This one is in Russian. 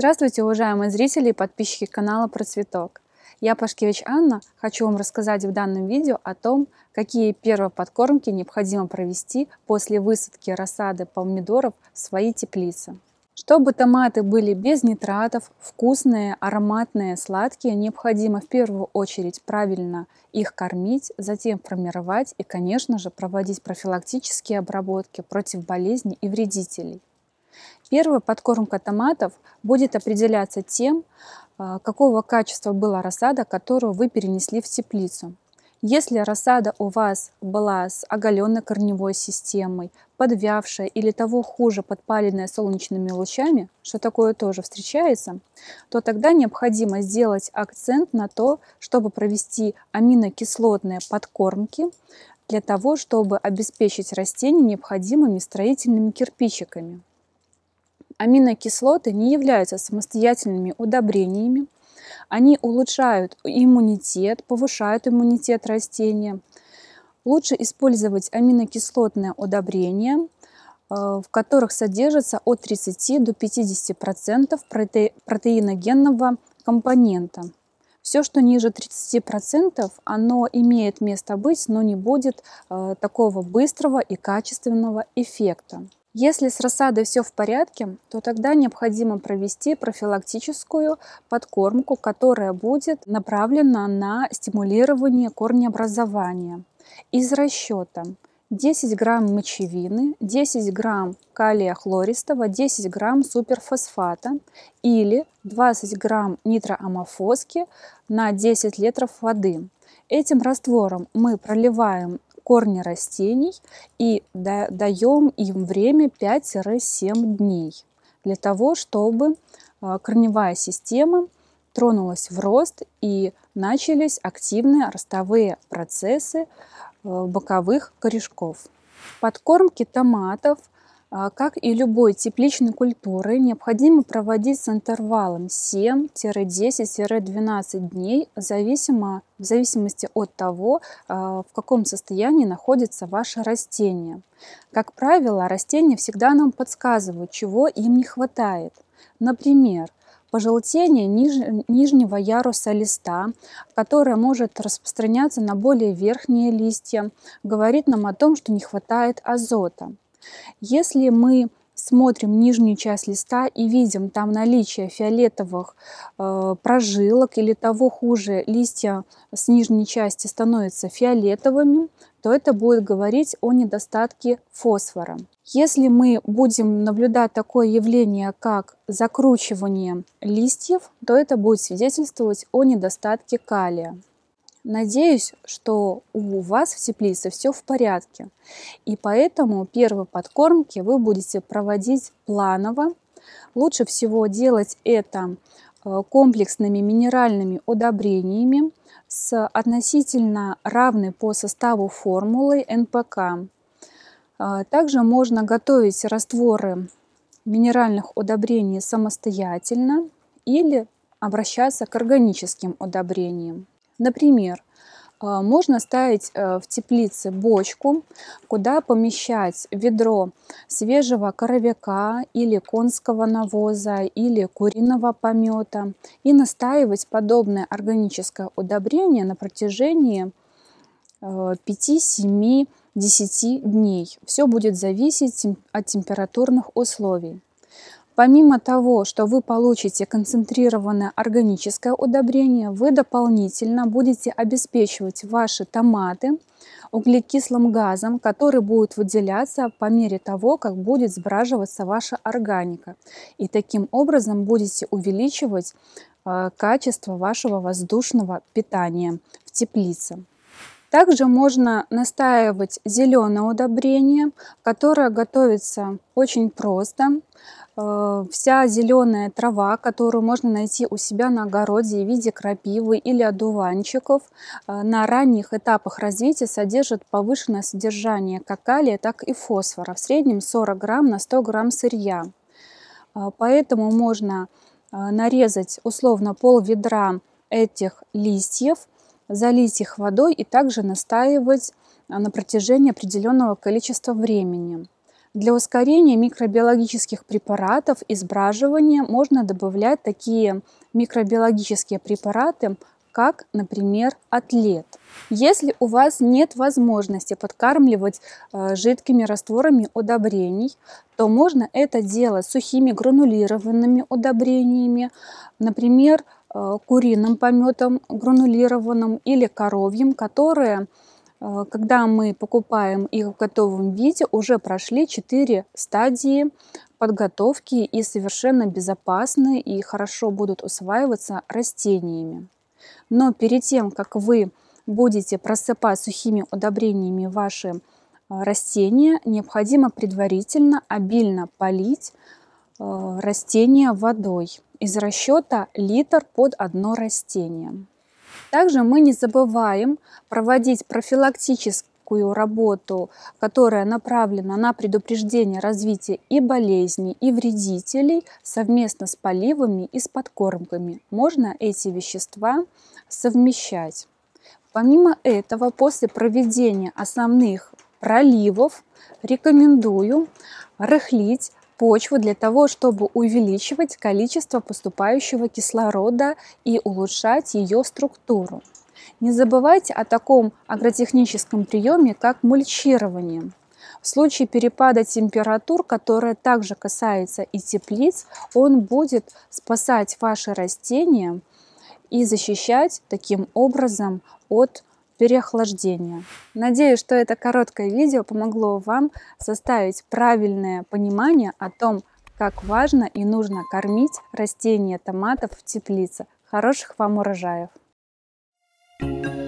Здравствуйте, уважаемые зрители и подписчики канала Про Цветок. Я Пашкевич Анна. Хочу вам рассказать в данном видео о том, какие первоподкормки необходимо провести после высадки рассады помидоров в свои теплицы. Чтобы томаты были без нитратов, вкусные, ароматные, сладкие, необходимо в первую очередь правильно их кормить, затем формировать и, конечно же, проводить профилактические обработки против болезней и вредителей. Первая подкормка томатов будет определяться тем, а, какого качества была рассада, которую вы перенесли в теплицу. Если рассада у вас была с оголенной корневой системой, подвявшая или того хуже подпаленная солнечными лучами, что такое тоже встречается, то тогда необходимо сделать акцент на то, чтобы провести аминокислотные подкормки для того, чтобы обеспечить растения необходимыми строительными кирпичиками. Аминокислоты не являются самостоятельными удобрениями. Они улучшают иммунитет, повышают иммунитет растения. Лучше использовать аминокислотное удобрение, э, в которых содержится от 30 до 50% проте... протеиногенного компонента. Все, что ниже 30%, оно имеет место быть, но не будет э, такого быстрого и качественного эффекта. Если с рассадой все в порядке, то тогда необходимо провести профилактическую подкормку, которая будет направлена на стимулирование корнеобразования из расчета 10 грамм мочевины, 10 грамм калия хлористого, 10 грамм суперфосфата или 20 грамм нитроамофоски на 10 литров воды. Этим раствором мы проливаем корни растений и даем им время 5-7 дней для того, чтобы а, корневая система тронулась в рост и начались активные ростовые процессы э, боковых корешков. Подкормки томатов – а, как и любой тип личной культуры, необходимо проводить с интервалом 7-10-12 дней зависимо, в зависимости от того, а, в каком состоянии находится ваше растение. Как правило, растения всегда нам подсказывают, чего им не хватает. Например, пожелтение ниж... нижнего яруса листа, которое может распространяться на более верхние листья, говорит нам о том, что не хватает азота – если мы смотрим нижнюю часть листа и видим там наличие фиолетовых э, прожилок или того хуже, листья с нижней части становятся фиолетовыми, то это будет говорить о недостатке фосфора. Если мы будем наблюдать такое явление, как закручивание листьев, то это будет свидетельствовать о недостатке калия. Надеюсь, что у вас в теплице все в порядке. И поэтому первые подкормки вы будете проводить планово. Лучше всего делать это э, комплексными минеральными удобрениями с относительно равной по составу формулой НПК. Э, также можно готовить растворы минеральных удобрений самостоятельно или обращаться к органическим удобрениям. Например, э, можно ставить э, в теплице бочку, куда помещать ведро свежего коровяка или конского навоза или куриного помета и настаивать подобное органическое удобрение на протяжении 5-7-10 э, дней. Все будет зависеть от температурных условий. Помимо того, что вы получите концентрированное органическое удобрение, вы дополнительно будете обеспечивать ваши томаты углекислым газом, который будет выделяться по мере того, как будет сбраживаться ваша органика. И таким образом будете увеличивать э, качество вашего воздушного питания в теплице. Также можно настаивать зеленое удобрение, которое готовится очень просто. Э, вся зеленая трава, которую можно найти у себя на огороде в виде крапивы или одуванчиков, э, на ранних этапах развития содержит повышенное содержание как калия, так и фосфора. В среднем 40 грамм на 100 грамм сырья. Э, поэтому можно нарезать условно пол ведра этих листьев – залить их водой и также настаивать а, на протяжении определенного количества времени. Для ускорения микробиологических препаратов и сбраживания можно добавлять такие микробиологические препараты, как, например, атлет. Если у вас нет возможности подкармливать а, жидкими растворами удобрений, то можно это делать сухими гранулированными удобрениями, например, Э, куриным пометом гранулированным или коровьим, которые, э, когда мы покупаем их в готовом виде, уже прошли 4 стадии подготовки и совершенно безопасны и хорошо будут усваиваться растениями. Но перед тем, как вы будете просыпать сухими удобрениями ваши э, растения, необходимо предварительно обильно полить Э, растения водой из расчета литр под одно растение. Также мы не забываем проводить профилактическую работу, которая направлена на предупреждение развития и болезней, и вредителей совместно с поливами и с подкормками. Можно эти вещества совмещать. Помимо этого, после проведения основных проливов рекомендую рыхлить почву для того, чтобы увеличивать количество поступающего кислорода и улучшать ее структуру. Не забывайте о таком агротехническом приеме, как мульчирование. В случае перепада температур, которая также касается и теплиц, он будет спасать ваши растения и защищать таким образом от переохлаждения. Надеюсь, что это короткое видео помогло вам составить правильное понимание о том, как важно и нужно кормить растения томатов в теплице. Хороших вам урожаев! thank you